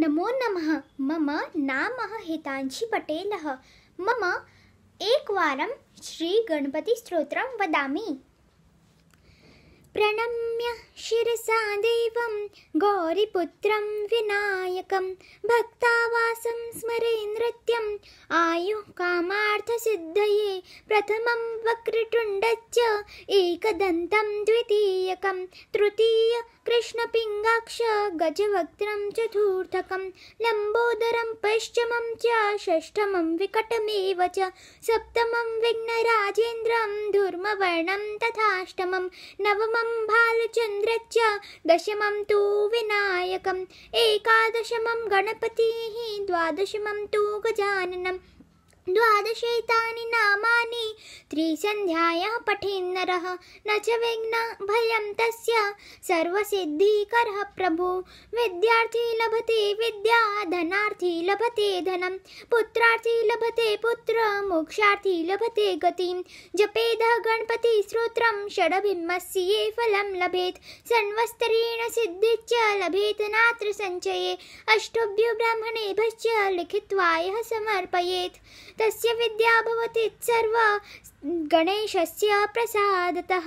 नमो नमः मम हितांशी पटेल मम एक गणपति स्त्रोत्र वदामि प्रणम्य शिरसा देवं गौरीपुत्रं विनायकं भक्तावासं स्मरे नृत्यम् आयुः कामार्थसिद्धये प्रथमं वक्रतुण्डच्च एकदन्तं द्वितीयम् विनायकं तृतीय कृष्णपिङ्गाक्ष गजवक्त्रं चतुर्थकं लम्बोदरं पश्चमं च षष्ठमं विकटमेव च सप्तमं विघ्नराजेन्द्रं धूर्मवर्णं तथाष्टमं नवमं भालचन्द्रश्च दशमं तु विनायकम् एकादशमं गणपतिः द्वादशमं तु गजाननं द्वादशैतानि नामानि त्रिसन्ध्यायाः पठेन्नरः न च विघ्नभयं तस्य सर्वसिद्धिकरः प्रभो विद्यार्थी लभते विद्या धनार्थी लभते धनं पुत्रार्थी लभते पुत्र मोक्षार्थी लभते गतिं जपेद गणपतिस्तोत्रं षडभिमस्य ये फलं लभेत् संवत्सरेण सिद्धिश्च लभेत नात्र सञ्चये अष्टभ्यो ब्राह्मणेभ्यश्च लिखित्वा यः समर्पयेत् तस्य विद्या भवति सर्व गणेशस्य प्रसादतः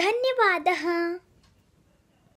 धन्यवादः